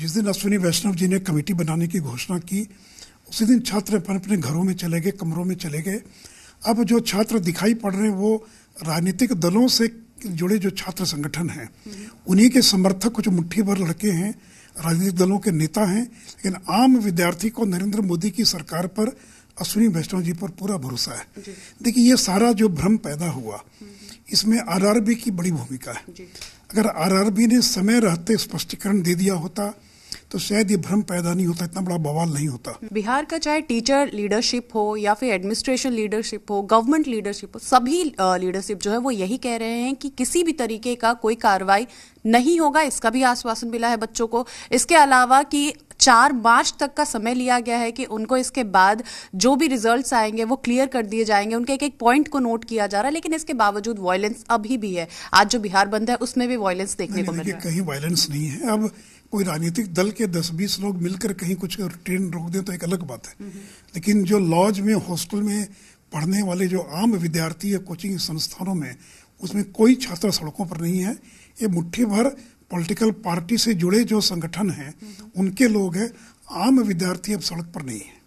जिस दिन अश्विनी वैष्णव जी ने कमेटी बनाने की घोषणा की उसी दिन छात्र अपने अपने घरों में चले गए कमरों में चले गए अब जो छात्र दिखाई पड़ रहे हैं वो राजनीतिक दलों से जुड़े जो छात्र संगठन हैं उन्हीं के समर्थक कुछ मुट्ठी भर लड़के हैं राजनीतिक दलों के नेता हैं लेकिन आम विद्यार्थी को नरेंद्र मोदी की सरकार पर अश्विनी वैष्णव जी पर पूरा भरोसा है देखिए ये सारा जो भ्रम पैदा हुआ इसमें आरआरबी की बड़ी भूमिका है अगर आरआरबी ने समय रहते स्पष्टीकरण दे दिया होता तो शायद ये भ्रम पैदा नहीं होता इतना बड़ा बवाल नहीं होता बिहार का चाहे टीचर लीडरशिप हो या फिर एडमिनिस्ट्रेशन लीडरशिप हो गवर्नमेंट लीडरशिप हो सभी लीडरशिप जो है वो यही कह रहे हैं कि किसी भी तरीके का कोई कार्रवाई नहीं होगा इसका भी आश्वासन मिला है बच्चों को इसके अलावा कि चार मार्च तक का समय लिया गया है कि उनको इसके बाद जो भी रिजल्ट आएंगे वो क्लियर कर दिए जाएंगे उनके एक एक पॉइंट को नोट किया जा रहा है लेकिन इसके बावजूद वायलेंस अभी भी है आज जो बिहार बंद है उसमें भी वायलेंस देखने को मिल रहा है कहीं वायलेंस नहीं है अब कोई राजनीतिक दल के दस बीस लोग मिलकर कहीं कुछ ट्रेन रोक दे तो एक अलग बात है हम्म। लेकिन जो लॉज में हॉस्टल में पढ़ने वाले जो आम विद्यार्थी या कोचिंग संस्थानों में उसमें कोई छात्र सड़कों पर नहीं है ये मुट्ठी भर पॉलिटिकल पार्टी से जुड़े जो संगठन हैं उनके लोग हैं आम विद्यार्थी अब सड़क पर नहीं है